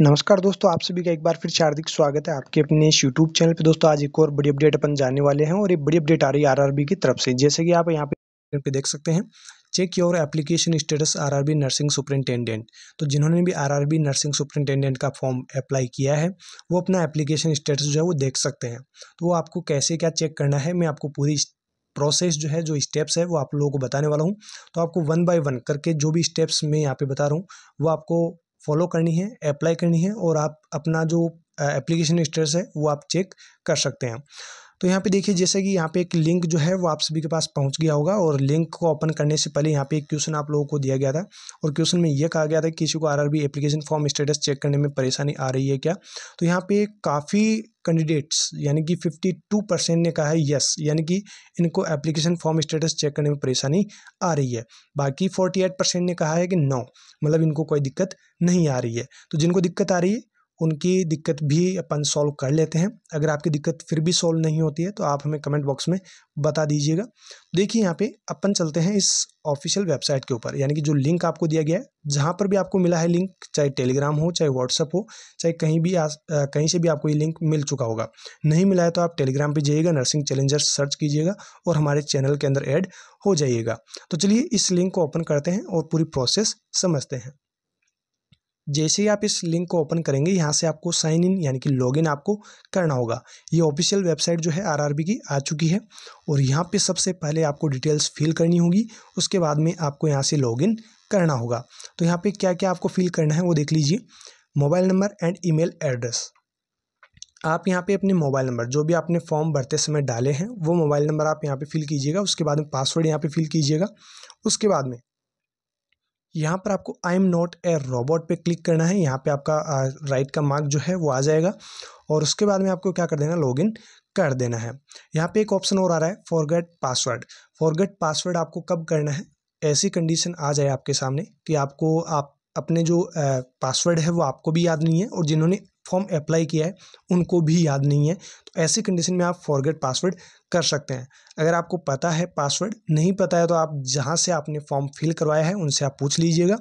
नमस्कार दोस्तों आप सभी का एक बार फिर से हार्दिक स्वागत है आपके अपने इस यूट्यूब चैनल पे दोस्तों आज एक और बड़ी अपडेट अपन जाने वाले हैं और एक बड़ी अपडेट आ रही है आरआरबी की तरफ से जैसे कि आप यहाँ पे पे देख सकते हैं check your application status RRB nursing superintendent तो जिन्होंने भी आरआरबी नर्सिंग सुपरिंटेंडेंट का फॉर्म अप्लाई किया है वो अपना एप्लीकेशन स्टेटस जो है वो देख सकते हैं तो वो आपको कैसे क्या चेक करना है मैं आपको पूरी प्रोसेस जो है जो स्टेप्स है वो आप लोगों को बताने वाला हूँ तो आपको वन बाय वन करके जो भी स्टेप्स मैं यहाँ पे बता रहा हूँ वो आपको फॉलो करनी है अप्लाई करनी है और आप अपना जो एप्लीकेशन स्टेटस है वो आप चेक कर सकते हैं तो यहाँ पे देखिए जैसे कि यहाँ पे एक लिंक जो है वो आप सभी के पास पहुँच गया होगा और लिंक को ओपन करने से पहले यहाँ पे एक क्वेश्चन आप लोगों को दिया गया था और क्वेश्चन में ये कहा गया था कि किसी को RRB application form status check करने में परेशानी आ रही है क्या तो यहाँ पे काफ़ी कैंडिडेट्स यानी कि 52 परसेंट ने कहा है यस यानी कि इनको एप्लीकेशन फॉर्म स्टेटस चेक करने में परेशानी आ रही है बाकी 48 परसेंट ने कहा है कि नो मतलब इनको कोई दिक्कत नहीं आ रही है तो जिनको दिक्कत आ रही है उनकी दिक्कत भी अपन सॉल्व कर लेते हैं अगर आपकी दिक्कत फिर भी सॉल्व नहीं होती है तो आप हमें कमेंट बॉक्स में बता दीजिएगा देखिए यहाँ पे अपन चलते हैं इस ऑफिशियल वेबसाइट के ऊपर यानी कि जो लिंक आपको दिया गया है जहाँ पर भी आपको मिला है लिंक चाहे टेलीग्राम हो चाहे व्हाट्सअप हो चाहे कहीं भी आ, कहीं से भी आपको ये लिंक मिल चुका होगा नहीं मिला है तो आप टेलीग्राम पर जाइएगा नर्सिंग चैलेंजर्स सर्च कीजिएगा और हमारे चैनल के अंदर एड हो जाइएगा तो चलिए इस लिंक को ओपन करते हैं और पूरी प्रोसेस समझते हैं जैसे ही आप इस लिंक को ओपन करेंगे यहाँ से आपको साइन इन यानी कि लॉगिन आपको करना होगा ये ऑफिशियल वेबसाइट जो है आरआरबी की आ चुकी है और यहाँ पे सबसे पहले आपको डिटेल्स फिल करनी होगी उसके बाद में आपको यहाँ से लॉगिन करना होगा तो यहाँ पे क्या क्या आपको फिल करना है वो देख लीजिए mobile number and e address आप यहाँ पे अपने मोबाइल नंबर जो भी आपने फॉर्म भरते समय डाले हैं वो मोबाइल नंबर आप यहाँ पे फिल कीजिएगा उसके बाद में पासवर्ड यहाँ पे फिल कीजिएगा उसके बाद में यहाँ पर आपको I am not a robot पे क्लिक करना है यहाँ पे आपका राइट का मार्क जो है वो आ जाएगा और उसके बाद में आपको क्या कर देना लॉगिन कर देना है यहाँ पे एक ऑप्शन और आ रहा है फॉरगेट पासवर्ड फॉरगेट पासवर्ड आपको कब करना है ऐसी कंडीशन आ जाए आपके सामने कि आपको आप अपने जो पासवर्ड है वो आपको भी याद नहीं है और जिन्होंने फॉर्म अप्लाई किया है उनको भी याद नहीं है तो ऐसी कंडीशन में आप फॉरगेट पासवर्ड कर सकते हैं अगर आपको पता है पासवर्ड नहीं पता है तो आप जहाँ से आपने फॉर्म फिल करवाया है उनसे आप पूछ लीजिएगा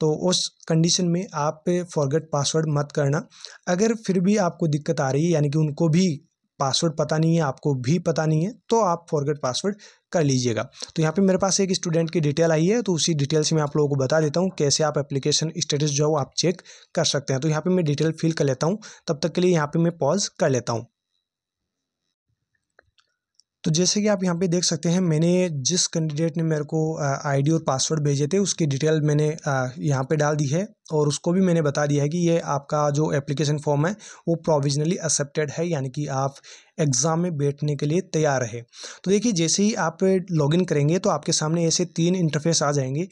तो उस कंडीशन में आप फॉरगेट पासवर्ड मत करना अगर फिर भी आपको दिक्कत आ रही है यानी कि उनको भी पासवर्ड पता नहीं है आपको भी पता नहीं है तो आप फॉरगेट पासवर्ड कर लीजिएगा तो यहाँ पे मेरे पास एक स्टूडेंट की डिटेल आई है तो उसी डिटेल से मैं आप लोगों को बता देता हूँ कैसे आप एप्लीकेशन स्टेटस जो है वो आप चेक कर सकते हैं तो यहाँ पे मैं डिटेल फिल कर लेता हूँ तब तक के लिए यहाँ पे मैं पॉज कर लेता हूँ तो जैसे कि आप यहाँ पे देख सकते हैं मैंने जिस कैंडिडेट ने मेरे को आईडी और पासवर्ड भेजे थे उसकी डिटेल मैंने यहाँ पे डाल दी है और उसको भी मैंने बता दिया है कि ये आपका जो एप्लीकेशन फॉर्म है वो प्रोविजनली एक्सेप्टेड है यानी कि आप एग्ज़ाम में बैठने के लिए तैयार रहे तो देखिए जैसे ही आप लॉगिन करेंगे तो आपके सामने ऐसे तीन इंटरफेस आ जाएंगे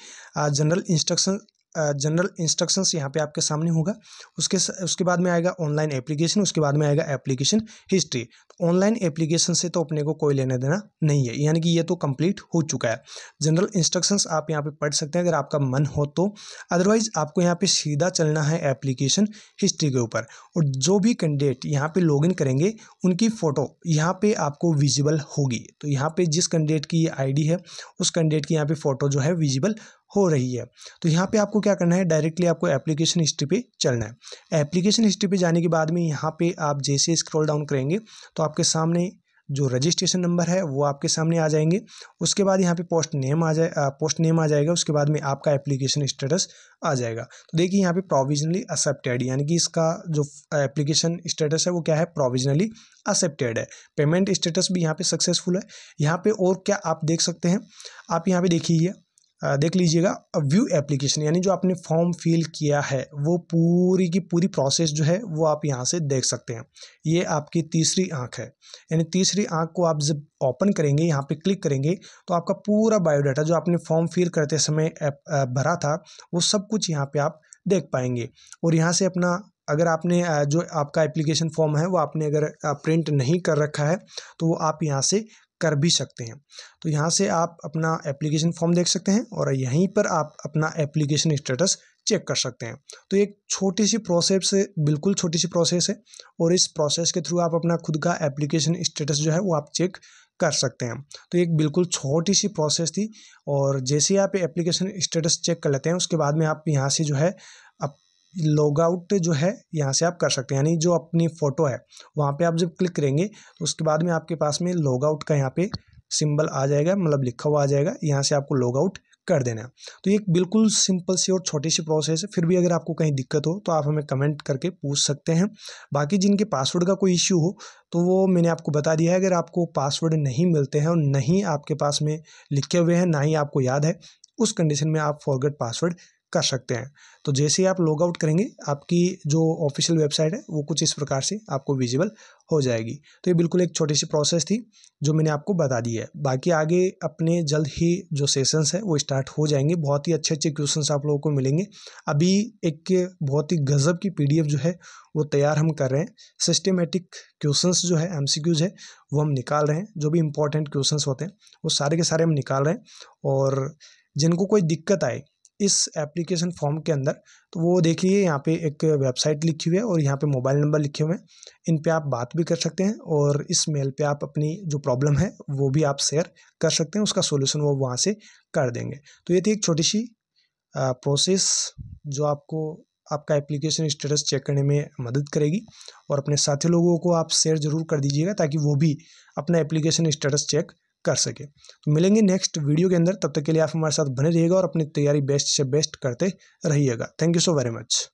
जनरल इंस्ट्रक्शन जनरल इंस्ट्रक्शंस यहाँ पे आपके सामने होगा उसके उसके बाद में आएगा ऑनलाइन एप्लीकेशन उसके बाद में आएगा एप्लीकेशन हिस्ट्री ऑनलाइन एप्लीकेशन से तो अपने को कोई लेने देना नहीं है यानी कि ये तो कंप्लीट हो चुका है जनरल इंस्ट्रक्शंस आप यहाँ पे पढ़ सकते हैं अगर आपका मन हो तो अदरवाइज आपको यहाँ पे सीधा चलना है एप्लीकेशन हिस्ट्री के ऊपर और जो भी कैंडिडेट यहाँ पे लॉगिन करेंगे उनकी फ़ोटो यहाँ पे आपको विजिबल होगी तो यहाँ पे जिस कैंडिडेट की ये आईडी है उस कैंडिडेट की यहाँ पे फ़ोटो जो है विजिबल हो रही है तो यहाँ पे आपको क्या करना है डायरेक्टली आपको एप्लीकेशन हिस्ट्री पे चलना है एप्लीकेशन हिस्ट्री पे जाने के बाद में यहाँ पे आप जैसे स्क्रॉल डाउन करेंगे तो आपके सामने जो रजिस्ट्रेशन नंबर है वो आपके सामने आ जाएंगे उसके बाद यहाँ पे पोस्ट नेम आ जाए पोस्ट नेम आ जाएगा उसके बाद में आपका एप्लीकेशन स्टेटस आ जाएगा तो देखिए यहाँ पे प्रोविजनली एक्सेप्टेड यानी कि इसका जो एप्लीकेशन स्टेटस है वो क्या है प्रोविजनली एक्सेप्टेड है पेमेंट स्टेटस भी यहाँ पे सक्सेसफुल है यहाँ पे और क्या आप देख सकते हैं आप यहाँ पे देखिए देख लीजिएगा व्यू एप्लीकेशन यानी जो आपने फॉर्म फिल किया है वो पूरी की पूरी प्रोसेस जो है वो आप यहाँ से देख सकते हैं ये आपकी तीसरी आँख है यानी तीसरी आँख को आप जब ओपन करेंगे यहाँ पे क्लिक करेंगे तो आपका पूरा बायोडाटा जो आपने फॉर्म फिल करते समय भरा था वो सब कुछ यहाँ पर आप देख पाएंगे और यहाँ से अपना अगर आपने जो आपका एप्लीकेशन फॉर्म है वो आपने अगर प्रिंट नहीं कर रखा है तो वो आप यहाँ से कर भी सकते हैं तो यहाँ से आप अपना एप्लीकेशन फॉर्म देख सकते हैं और यहीं पर आप अपना एप्लीकेशन स्टेटस चेक कर सकते हैं तो एक छोटी सी प्रोसेस से बिल्कुल छोटी सी प्रोसेस है और इस प्रोसेस के थ्रू आप अपना खुद का एप्लीकेशन स्टेटस जो है वो आप चेक कर सकते हैं तो एक बिल्कुल छोटी सी प्रोसेस थी और जैसे ही आप एप्लीकेशन स्टेटस चेक कर लेते हैं उसके बाद में आप यहाँ से जो है लॉग आउट जो है यहाँ से आप कर सकते हैं यानी जो अपनी फ़ोटो है वहाँ पे आप जब क्लिक करेंगे तो उसके बाद में आपके पास में लॉग आउट का यहाँ पे सिंबल आ जाएगा मतलब लिखा हुआ आ जाएगा यहाँ से आपको लॉग आउट कर देना है तो ये बिल्कुल सिंपल सी और छोटी सी प्रोसेस है फिर भी अगर आपको कहीं दिक्कत हो तो आप हमें कमेंट करके पूछ सकते हैं बाकी जिनके पासवर्ड का कोई इश्यू हो तो वो मैंने आपको बता दिया है अगर आपको पासवर्ड नहीं मिलते हैं और नहीं आपके पास में लिखे हुए हैं ना ही आपको याद है उस कंडीशन में आप फॉरगेट पासवर्ड कर सकते हैं तो जैसे ही आप लॉग आउट करेंगे आपकी जो ऑफिशियल वेबसाइट है वो कुछ इस प्रकार से आपको विजिबल हो जाएगी तो ये बिल्कुल एक छोटी सी प्रोसेस थी जो मैंने आपको बता दी है बाकी आगे अपने जल्द ही जो सेशंस हैं वो स्टार्ट हो जाएंगे बहुत ही अच्छे अच्छे क्वेश्चन आप लोगों को मिलेंगे अभी एक बहुत ही गजब की पी जो है वो तैयार हम कर रहे हैं सिस्टमेटिक क्वेश्चन जो है एम है वो हम निकाल रहे हैं जो भी इंपॉर्टेंट क्वेश्चन होते हैं वो सारे के सारे हम निकाल रहे हैं और जिनको कोई दिक्कत आए इस एप्लीकेशन फॉर्म के अंदर तो वो देखिए यहाँ पे एक वेबसाइट लिखी हुई है और यहाँ पे मोबाइल नंबर लिखे हुए हैं इन पे आप बात भी कर सकते हैं और इस मेल पे आप अपनी जो प्रॉब्लम है वो भी आप शेयर कर सकते हैं उसका सोल्यूशन वो वहाँ से कर देंगे तो ये थी एक छोटी सी प्रोसेस जो आपको आपका एप्लीकेशन स्टेटस चेक करने में मदद करेगी और अपने साथी लोगों को आप शेयर ज़रूर कर दीजिएगा ताकि वो भी अपना एप्लीकेशन स्टेटस चेक कर सके तो मिलेंगे नेक्स्ट वीडियो के अंदर तब तक के लिए आप हमारे साथ बने रहिएगा और अपनी तैयारी बेस्ट से बेस्ट करते रहिएगा thank you so very much